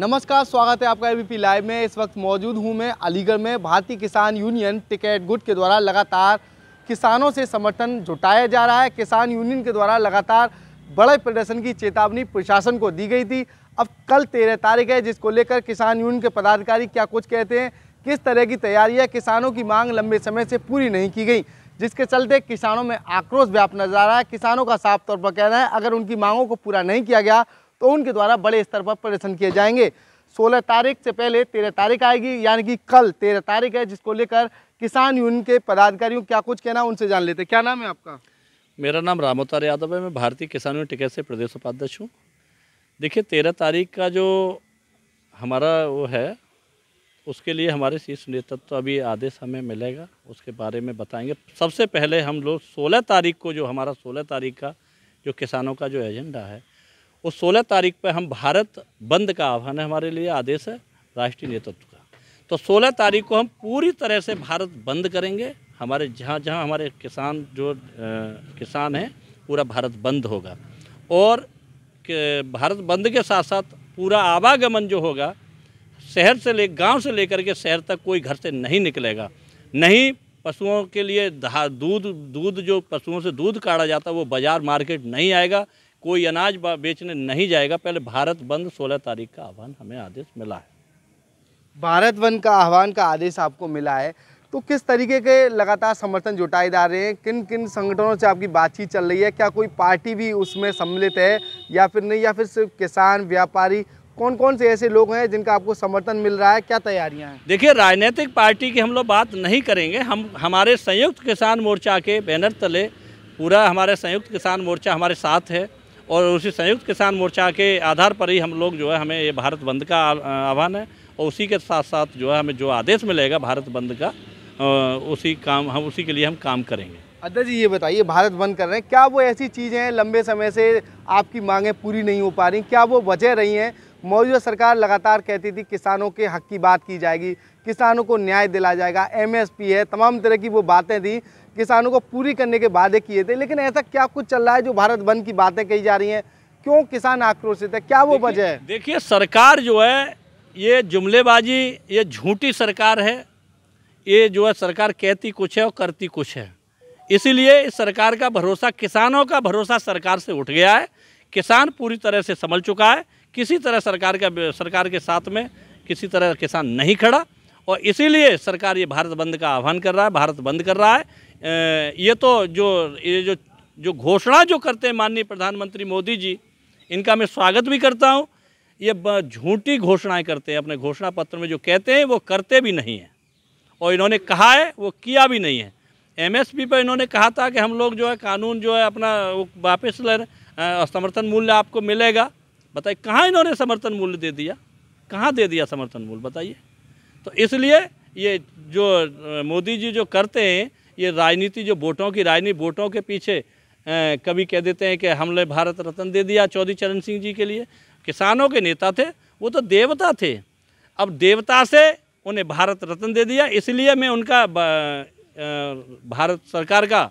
नमस्कार स्वागत है आपका एबीपी लाइव में इस वक्त मौजूद हूं मैं अलीगढ़ में भारतीय किसान यूनियन टिकेट गुट के द्वारा लगातार किसानों से समर्थन जुटाया जा रहा है किसान यूनियन के द्वारा लगातार बड़े प्रदर्शन की चेतावनी प्रशासन को दी गई थी अब कल तेरह तारीख है जिसको लेकर किसान यूनियन के पदाधिकारी क्या कुछ कहते हैं किस तरह की तैयारी है किसानों की मांग लंबे समय से पूरी नहीं की गई जिसके चलते किसानों में आक्रोश व्याप्त नजर आ रहा है किसानों का साफ तौर पर कहना है अगर उनकी मांगों को पूरा नहीं किया गया तो उनके द्वारा बड़े स्तर पर प्रदर्शन किए जाएंगे सोलह तारीख से पहले तेरह तारीख आएगी यानी कि कल तेरह तारीख है जिसको लेकर किसान यूनियन के पदाधिकारियों क्या कुछ कहना उनसे जान लेते क्या नाम है आपका मेरा नाम रामोतार यादव है मैं भारतीय किसान यूनियन टिकट से प्रदेश उपाध्यक्ष हूँ देखिए तेरह तारीख का जो हमारा वो है उसके लिए हमारे शीर्ष नेतृत्व तो अभी आदेश हमें मिलेगा उसके बारे में बताएंगे सबसे पहले हम लोग सोलह तारीख को जो हमारा सोलह तारीख का जो किसानों का जो एजेंडा है वो सोलह तारीख पर हम भारत बंद का आह्वान है हमारे लिए आदेश है राष्ट्रीय नेतृत्व का तो सोलह तारीख को हम पूरी तरह से भारत बंद करेंगे हमारे जहाँ जहाँ हमारे किसान जो आ, किसान हैं पूरा भारत बंद होगा और भारत बंद के साथ साथ पूरा आवागमन जो होगा शहर से ले गांव से लेकर के शहर तक कोई घर से नहीं निकलेगा नहीं पशुओं के लिए दूध दूध जो पशुओं से दूध काढ़ा जाता है वो बाज़ार मार्केट नहीं आएगा कोई अनाज बेचने नहीं जाएगा पहले भारत बंद 16 तारीख का आह्वान हमें आदेश मिला है भारत बंद का आह्वान का आदेश आपको मिला है तो किस तरीके के लगातार समर्थन जुटाए जा रहे हैं किन किन संगठनों से आपकी बातचीत चल रही है क्या कोई पार्टी भी उसमें सम्मिलित है या फिर नहीं या फिर सिर्फ किसान व्यापारी कौन कौन से ऐसे लोग हैं जिनका आपको समर्थन मिल रहा है क्या तैयारियां हैं देखिए राजनीतिक पार्टी की हम लोग बात नहीं करेंगे हम हमारे संयुक्त किसान मोर्चा के बैनर तले पूरा हमारे संयुक्त किसान मोर्चा हमारे साथ है और उसी संयुक्त किसान मोर्चा के आधार पर ही हम लोग जो है हमें ये भारत बंद का आह्वान है और उसी के साथ साथ जो है हमें जो आदेश मिलेगा भारत बंद का उसी काम हम उसी के लिए हम काम करेंगे अदा जी ये बताइए भारत बंद कर रहे हैं क्या वो ऐसी चीज़ें हैं लंबे समय से आपकी मांगें पूरी नहीं हो पा रही क्या वो वजह रही हैं मौजूदा सरकार लगातार कहती थी किसानों के हक की बात की जाएगी किसानों को न्याय दिला जाएगा एमएसपी है तमाम तरह की वो बातें थी किसानों को पूरी करने के वादे किए थे लेकिन ऐसा क्या कुछ चल रहा है जो भारत बंद की बातें कही जा रही हैं क्यों किसान आक्रोशित है क्या वो वजह है देखिए सरकार जो है ये जुमलेबाजी ये झूठी सरकार है ये जो है सरकार कहती कुछ है और करती कुछ है इसीलिए इस सरकार का भरोसा किसानों का भरोसा सरकार से उठ गया है किसान पूरी तरह से संभल चुका है किसी तरह सरकार का सरकार के साथ में किसी तरह किसान नहीं खड़ा और इसीलिए सरकार ये भारत बंद का आह्वान कर रहा है भारत बंद कर रहा है ये तो जो ये जो जो घोषणा जो करते हैं माननीय प्रधानमंत्री मोदी जी इनका मैं स्वागत भी करता हूँ ये झूठी घोषणाएं करते हैं अपने घोषणा पत्र में जो कहते हैं वो करते भी नहीं हैं और इन्होंने कहा है वो किया भी नहीं है एमएसपी पर इन्होंने कहा था कि हम लोग जो है कानून जो है अपना वापस ले समर्थन मूल्य आपको मिलेगा बताइए कहाँ इन्होंने समर्थन मूल्य दे दिया कहाँ दे दिया समर्थन मूल्य बताइए तो इसलिए ये जो मोदी जी जो करते हैं ये राजनीति जो वोटों की राजनीति वोटों के पीछे कभी कह देते हैं कि हमने भारत रत्न दे दिया चौधरी चरण सिंह जी के लिए किसानों के नेता थे वो तो देवता थे अब देवता से उन्हें भारत रत्न दे दिया इसलिए मैं उनका भारत सरकार का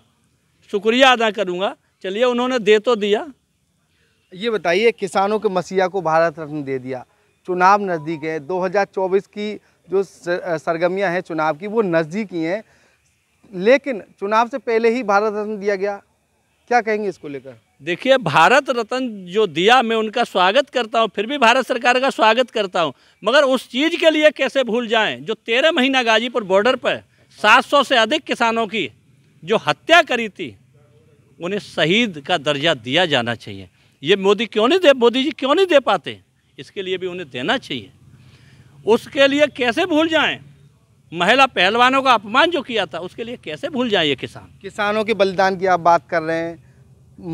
शुक्रिया अदा करूँगा चलिए उन्होंने दे तो दिया ये बताइए किसानों के मसीहा को भारत रत्न दे दिया चुनाव नज़दीक है 2024 की जो सरगर्मियाँ हैं चुनाव की वो नज़दीक ही हैं लेकिन चुनाव से पहले ही भारत रत्न दिया गया क्या कहेंगे इसको लेकर देखिए भारत रत्न जो दिया मैं उनका स्वागत करता हूँ फिर भी भारत सरकार का स्वागत करता हूँ मगर उस चीज़ के लिए कैसे भूल जाएं जो तेरह महीना गाजीपुर बॉर्डर पर 700 से अधिक किसानों की जो हत्या करी थी उन्हें शहीद का दर्जा दिया जाना चाहिए ये मोदी क्यों नहीं दे मोदी जी क्यों नहीं दे पाते इसके लिए भी उन्हें देना चाहिए उसके लिए कैसे भूल जाएं महिला पहलवानों का अपमान जो किया था उसके लिए कैसे भूल जाएं ये किसान किसानों के बलिदान की आप बात कर रहे हैं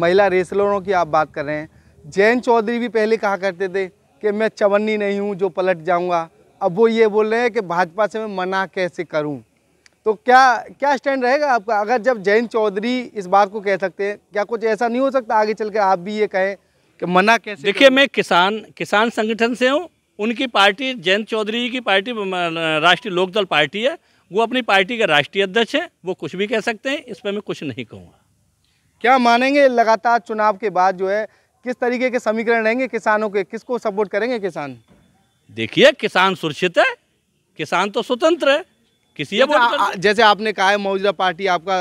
महिला रेसलरों की आप बात कर रहे हैं जैन चौधरी भी पहले कहा करते थे कि मैं चवन्नी नहीं हूँ जो पलट जाऊँगा अब वो ये बोल रहे हैं कि भाजपा से मैं मना कैसे करूँ तो क्या क्या स्टैंड रहेगा आपका अगर जब जैन चौधरी इस बात को कह सकते हैं क्या कुछ ऐसा नहीं हो सकता आगे चल के आप भी ये कहें कि मना कैसे देखिए मैं किसान किसान संगठन से हूँ उनकी पार्टी जैन चौधरी की पार्टी राष्ट्रीय लोकदल पार्टी है वो अपनी पार्टी के राष्ट्रीय अध्यक्ष हैं वो कुछ भी कह सकते हैं इस पर मैं कुछ नहीं कहूँगा क्या मानेंगे लगातार चुनाव के बाद जो है किस तरीके के समीकरण रहेंगे किसानों के किसको सपोर्ट करेंगे किसान देखिए किसान सुरक्षित है किसान तो स्वतंत्र है किसी जैसे, आ, जैसे आपने कहा है मौजूदा पार्टी आपका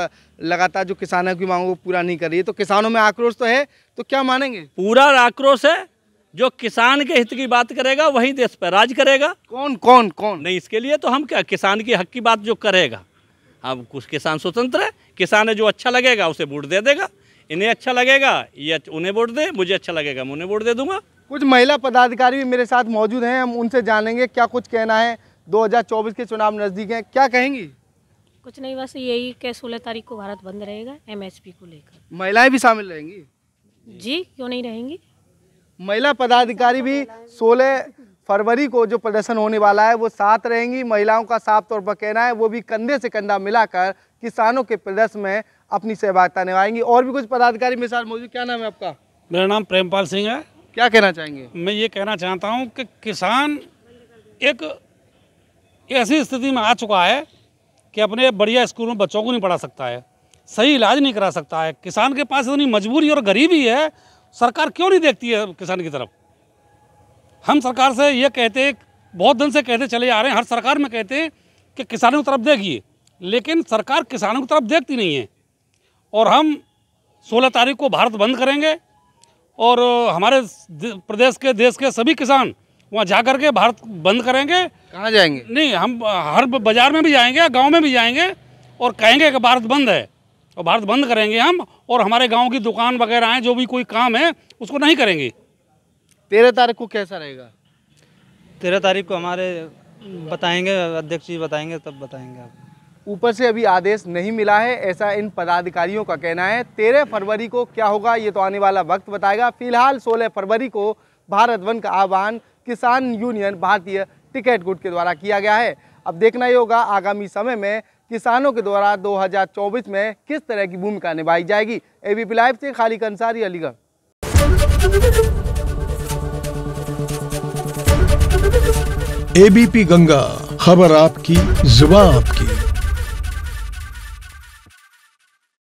लगातार जो किसानों की मांगों को पूरा नहीं कर रही है तो किसानों में आक्रोश तो है तो क्या मानेंगे पूरा आक्रोश है जो किसान के हित की बात करेगा वही देश पर राज करेगा कौन कौन कौन नहीं इसके लिए तो हम क्या किसान के हक की बात जो करेगा अब कुछ किसान स्वतंत्र है किसान है जो अच्छा लगेगा उसे वोट दे देगा इन्हें अच्छा लगेगा ये अच्छा, उन्हें वोट दे मुझे अच्छा लगेगा मैं उन्हें वोट दे दूंगा कुछ महिला पदाधिकारी भी मेरे साथ मौजूद हैं हम उनसे जानेंगे क्या कुछ कहना है 2024 के चुनाव नज़दीक हैं क्या कहेंगी कुछ नहीं बस यही कि सोलह तारीख को भारत बंद रहेगा एमएसपी को लेकर महिलाएं भी शामिल रहेंगी जी क्यों नहीं रहेंगी महिला पदाधिकारी भी सोलह फरवरी को जो प्रदर्शन होने वाला है वो साथ रहेंगी महिलाओं का साफ तौर पर कहना है वो भी कंधे से कंधा मिलाकर किसानों के प्रदर्शन में अपनी सहभागिता निभाएंगी और भी कुछ पदाधिकारी मेरे साथ मौजूद क्या नाम है आपका मेरा नाम प्रेमपाल सिंह है क्या कहना चाहेंगे मैं ये कहना चाहता हूँ कि किसान एक ऐसी स्थिति में आ चुका है कि अपने बढ़िया स्कूल में बच्चों को नहीं पढ़ा सकता है सही इलाज नहीं करा सकता है किसान के पास इतनी मजबूरी और गरीबी है सरकार क्यों नहीं देखती है किसान की तरफ हम सरकार से ये कहते बहुत दिन से कहते चले आ रहे हैं हर सरकार में कहते हैं कि किसानों की तरफ देखिए लेकिन सरकार किसानों की तरफ देखती नहीं है और हम 16 तारीख को भारत बंद करेंगे और हमारे प्रदेश के देश के सभी किसान वहाँ जा करके भारत बंद करेंगे कहाँ जाएंगे नहीं हम हर बाजार में भी जाएंगे गाँव में भी जाएंगे और कहेंगे कि भारत बंद है और भारत बंद करेंगे हम और हमारे गाँव की दुकान वगैरह हैं जो भी कोई काम है उसको नहीं करेंगे तेरह तारीख को कैसा रहेगा तेरह तारीख को हमारे बताएंगे अध्यक्ष जी बताएंगे तब बताएंगे आप ऊपर से अभी आदेश नहीं मिला है ऐसा इन पदाधिकारियों का कहना है तेरह फरवरी को क्या होगा ये तो आने वाला वक्त बताएगा फिलहाल सोलह फरवरी को भारत बंद का आह्वान किसान यूनियन भारतीय टिकट गुट के द्वारा किया गया है अब देखना ही होगा आगामी समय में किसानों के द्वारा 2024 में किस तरह की भूमिका निभाई जाएगी एबीपी लाइव से खालिक अंसारी अलीगढ़ एबीपी गंगा खबर आपकी जुबा आपकी